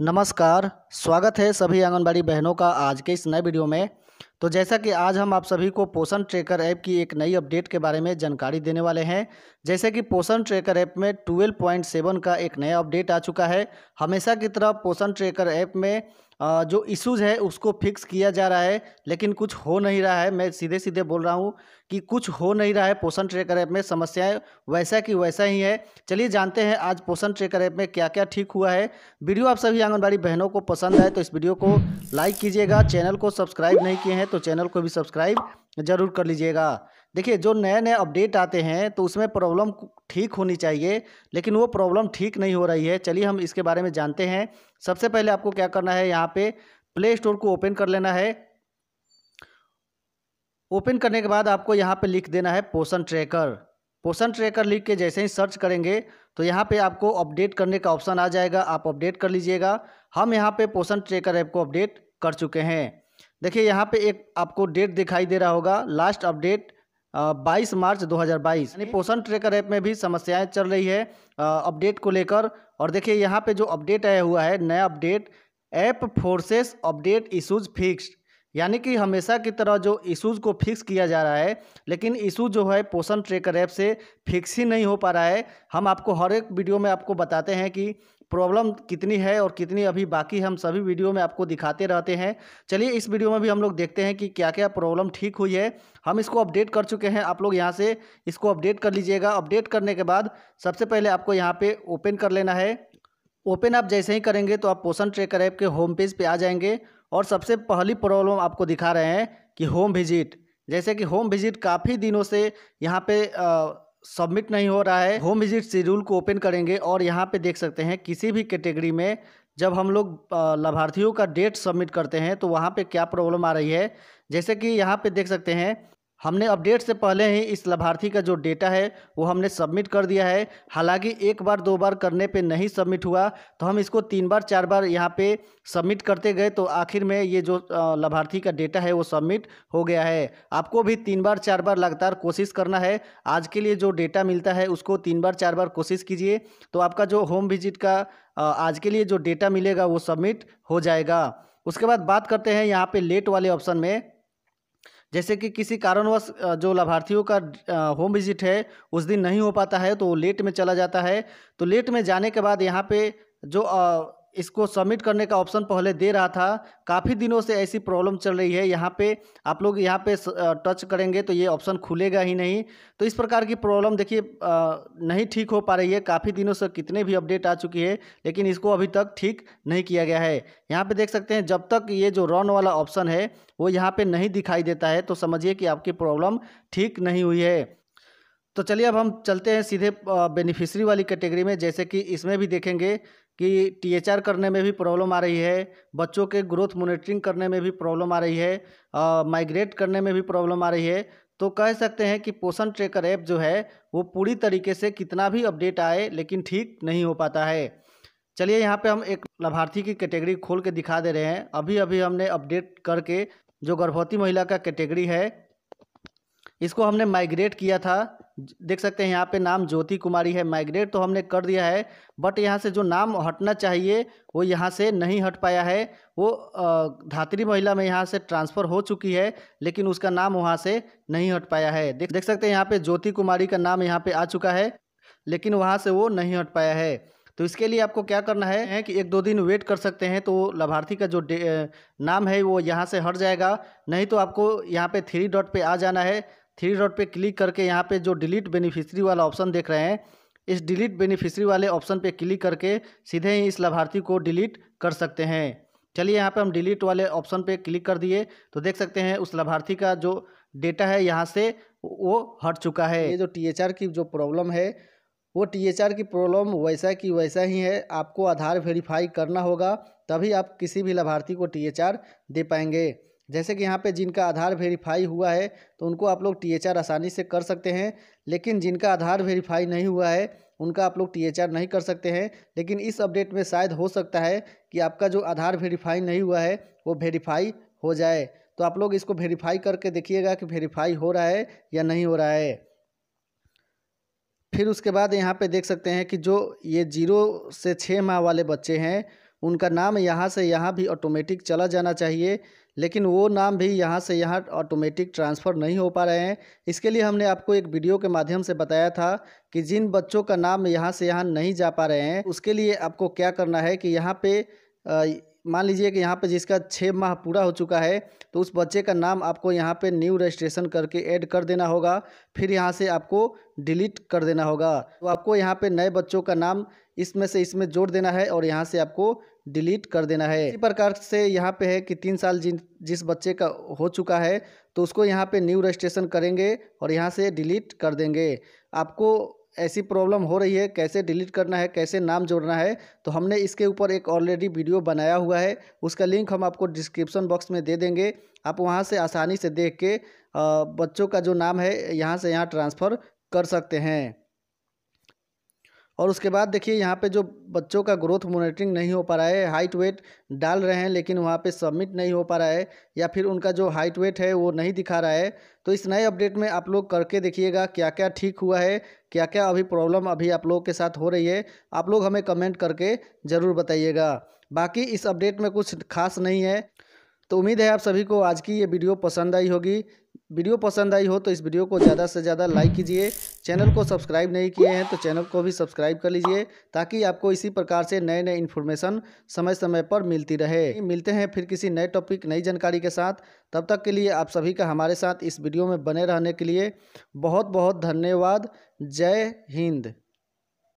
नमस्कार स्वागत है सभी आंगनबाड़ी बहनों का आज के इस नए वीडियो में तो जैसा कि आज हम आप सभी को पोषण ट्रैकर ऐप की एक नई अपडेट के बारे में जानकारी देने वाले हैं जैसे कि पोषण ट्रैकर ऐप में 12.7 का एक नया अपडेट आ चुका है हमेशा की तरह पोषण ट्रैकर ऐप में जो इश्यूज़ है उसको फिक्स किया जा रहा है लेकिन कुछ हो नहीं रहा है मैं सीधे सीधे बोल रहा हूँ कि कुछ हो नहीं रहा है पोषण ट्रेकर ऐप में समस्याएं वैसा कि वैसा ही है चलिए जानते हैं आज पोषण ट्रेकर ऐप में क्या क्या ठीक हुआ है वीडियो आप सभी आंगनबाड़ी बहनों को पसंद आए तो इस वीडियो को लाइक कीजिएगा चैनल को सब्सक्राइब नहीं किए हैं तो चैनल को भी सब्सक्राइब ज़रूर कर लीजिएगा देखिए जो नए नए अपडेट आते हैं तो उसमें प्रॉब्लम ठीक होनी चाहिए लेकिन वो प्रॉब्लम ठीक नहीं हो रही है चलिए हम इसके बारे में जानते हैं सबसे पहले आपको क्या करना है यहाँ पे प्ले स्टोर को ओपन कर लेना है ओपन करने के बाद आपको यहाँ पे लिख देना है पोषण ट्रैकर पोषण ट्रैकर लिख के जैसे ही सर्च करेंगे तो यहाँ पे आपको अपडेट करने का ऑप्शन आ जाएगा आप अपडेट कर लीजिएगा हम यहाँ पे पोषण ट्रैकर ऐप को अपडेट कर चुके हैं देखिए यहाँ पे एक आपको डेट दिखाई दे रहा होगा लास्ट अपडेट 22 मार्च 2022 यानी पोषण ट्रेकर ऐप में भी समस्याएं चल रही है अपडेट को लेकर और देखिए यहाँ पे जो अपडेट आया हुआ है नया update app forces update issues fixed यानी कि हमेशा की तरह जो इशूज़ को फिक्स किया जा रहा है लेकिन इशू जो है पोषण ट्रेकर ऐप से फिक्स ही नहीं हो पा रहा है हम आपको हर एक वीडियो में आपको बताते हैं कि प्रॉब्लम कितनी है और कितनी अभी बाकी हम सभी वीडियो में आपको दिखाते रहते हैं चलिए इस वीडियो में भी हम लोग देखते हैं कि क्या क्या प्रॉब्लम ठीक हुई है हम इसको अपडेट कर चुके हैं आप लोग यहाँ से इसको अपडेट कर लीजिएगा अपडेट करने के बाद सबसे पहले आपको यहाँ पर ओपन कर लेना है ओपन आप जैसे ही करेंगे तो आप पोषण ट्रेकर ऐप के होम पेज पे आ जाएंगे और सबसे पहली प्रॉब्लम आपको दिखा रहे हैं कि होम विजिट जैसे कि होम विजिट काफ़ी दिनों से यहाँ पे सबमिट नहीं हो रहा है होम विजिट शेड्यूल को ओपन करेंगे और यहाँ पे देख सकते हैं किसी भी कैटेगरी में जब हम लोग लाभार्थियों का डेट सबमिट करते हैं तो वहाँ पे क्या प्रॉब्लम आ रही है जैसे कि यहाँ पे देख सकते हैं हमने अपडेट से पहले ही इस लाभार्थी का जो डेटा है वो हमने सबमिट कर दिया है हालांकि एक बार दो बार करने पे नहीं सबमिट हुआ तो हम इसको तीन बार चार बार यहाँ पे सबमिट करते गए तो आखिर में ये जो लाभार्थी का डेटा है वो सबमिट हो गया है आपको भी तीन बार चार बार लगातार कोशिश करना है आज के लिए जो डेटा मिलता है उसको तीन बार चार बार कोशिश कीजिए तो आपका जो होम विजिट का आज के लिए जो डेटा मिलेगा वो सबमिट हो जाएगा उसके बाद बात करते हैं यहाँ पर लेट वाले ऑप्शन में जैसे कि किसी कारणवश जो लाभार्थियों का होम विजिट है उस दिन नहीं हो पाता है तो वो लेट में चला जाता है तो लेट में जाने के बाद यहाँ पे जो इसको सबमिट करने का ऑप्शन पहले दे रहा था काफ़ी दिनों से ऐसी प्रॉब्लम चल रही है यहाँ पे आप लोग यहाँ पे टच करेंगे तो ये ऑप्शन खुलेगा ही नहीं तो इस प्रकार की प्रॉब्लम देखिए नहीं ठीक हो पा रही है काफ़ी दिनों से कितने भी अपडेट आ चुकी है लेकिन इसको अभी तक ठीक नहीं किया गया है यहाँ पर देख सकते हैं जब तक ये जो रन वाला ऑप्शन है वो यहाँ पर नहीं दिखाई देता है तो समझिए कि आपकी प्रॉब्लम ठीक नहीं हुई है तो चलिए अब हम चलते हैं सीधे बेनिफिशरी वाली कैटेगरी में जैसे कि इसमें भी देखेंगे कि आर करने में भी प्रॉब्लम आ रही है बच्चों के ग्रोथ मोनिटरिंग करने में भी प्रॉब्लम आ रही है माइग्रेट करने में भी प्रॉब्लम आ रही है तो कह सकते हैं कि पोषण ट्रेकर ऐप जो है वो पूरी तरीके से कितना भी अपडेट आए लेकिन ठीक नहीं हो पाता है चलिए यहाँ पे हम एक लाभार्थी की कैटेगरी खोल के दिखा दे रहे हैं अभी अभी हमने अपडेट करके जो गर्भवती महिला का कैटेगरी है इसको हमने माइग्रेट किया था देख सकते हैं यहाँ पे नाम ज्योति कुमारी है माइग्रेट तो हमने कर दिया है बट यहाँ से जो नाम हटना चाहिए वो यहाँ से नहीं हट पाया है वो धात्री महिला में यहाँ से ट्रांसफ़र हो चुकी है लेकिन उसका नाम वहाँ से नहीं हट पाया है देख देख सकते हैं यहाँ पे ज्योति कुमारी का नाम यहाँ पे आ चुका है लेकिन वहाँ से वो नहीं हट पाया है तो इसके लिए आपको क्या करना है, है कि एक दो दिन वेट कर सकते हैं तो लाभार्थी का जो नाम है वो यहाँ से हट जाएगा नहीं तो आपको यहाँ पे थ्री डॉट पे आ जाना है थ्री डॉट पे क्लिक करके यहाँ पे जो डिलीट बेनिफिशरी वाला ऑप्शन देख रहे हैं इस डिलीट बेनिफिशरी वाले ऑप्शन पे क्लिक करके सीधे ही इस लाभार्थी को डिलीट कर सकते हैं चलिए यहाँ पे हम डिलीट वाले ऑप्शन पे क्लिक कर दिए तो देख सकते हैं उस लाभार्थी का जो डेटा है यहाँ से वो हट चुका है ये जो टी की जो प्रॉब्लम है वो टी की प्रॉब्लम वैसा की वैसा ही है आपको आधार वेरीफाई करना होगा तभी आप किसी भी लाभार्थी को टी दे पाएंगे जैसे कि यहाँ पे जिनका आधार वेरीफाई हुआ है तो उनको आप लोग टी आसानी से कर सकते हैं लेकिन जिनका आधार वेरीफाई नहीं हुआ है उनका आप लोग टी नहीं कर सकते हैं लेकिन इस अपडेट में शायद हो सकता है कि आपका जो आधार वेरीफाई नहीं हुआ है वो वेरीफाई हो जाए तो आप लोग इसको वेरीफाई करके देखिएगा कि वेरीफाई हो रहा है या नहीं हो रहा है फिर उसके बाद यहाँ पे देख सकते हैं कि जो ये जीरो से छः माह वाले बच्चे हैं उनका नाम यहाँ से यहाँ भी ऑटोमेटिक चला जाना चाहिए लेकिन वो नाम भी यहाँ से यहाँ ऑटोमेटिक ट्रांसफ़र नहीं हो पा रहे हैं इसके लिए हमने आपको एक वीडियो के माध्यम से बताया था कि जिन बच्चों का नाम यहाँ से यहाँ नहीं जा पा रहे हैं उसके लिए आपको क्या करना है कि यहाँ पे मान लीजिए कि यहाँ पे जिसका छः माह पूरा हो चुका है तो उस बच्चे का नाम आपको यहाँ पे न्यू रजिस्ट्रेशन करके ऐड कर देना होगा फिर यहाँ से आपको डिलीट कर देना होगा तो आपको यहाँ पे नए बच्चों का नाम इसमें से इसमें जोड़ देना है और यहाँ से आपको डिलीट कर देना है इसी प्रकार से यहाँ पे है कि तीन साल जिन जिस बच्चे का हो चुका है तो उसको यहाँ पे न्यू रजिस्ट्रेशन करेंगे और यहाँ से डिलीट कर देंगे आपको ऐसी प्रॉब्लम हो रही है कैसे डिलीट करना है कैसे नाम जोड़ना है तो हमने इसके ऊपर एक ऑलरेडी वीडियो बनाया हुआ है उसका लिंक हम आपको डिस्क्रिप्शन बॉक्स में दे देंगे आप वहाँ से आसानी से देख के बच्चों का जो नाम है यहाँ से यहाँ ट्रांसफ़र कर सकते हैं और उसके बाद देखिए यहाँ पे जो बच्चों का ग्रोथ मोनिटरिंग नहीं हो पा रहा है हाइट वेट डाल रहे हैं लेकिन वहाँ पे सबमिट नहीं हो पा रहा है या फिर उनका जो हाइट वेट है वो नहीं दिखा रहा है तो इस नए अपडेट में आप लोग करके देखिएगा क्या क्या ठीक हुआ है क्या क्या अभी प्रॉब्लम अभी आप लोगों के साथ हो रही है आप लोग हमें कमेंट करके ज़रूर बताइएगा बाकी इस अपडेट में कुछ खास नहीं है तो उम्मीद है आप सभी को आज की ये वीडियो पसंद आई होगी वीडियो पसंद आई हो तो इस वीडियो को ज़्यादा से ज़्यादा लाइक कीजिए चैनल को सब्सक्राइब नहीं किए हैं तो चैनल को भी सब्सक्राइब कर लीजिए ताकि आपको इसी प्रकार से नए नए इन्फॉर्मेशन समय समय पर मिलती रहे मिलते हैं फिर किसी नए टॉपिक नई जानकारी के साथ तब तक के लिए आप सभी का हमारे साथ इस वीडियो में बने रहने के लिए बहुत बहुत धन्यवाद जय हिंद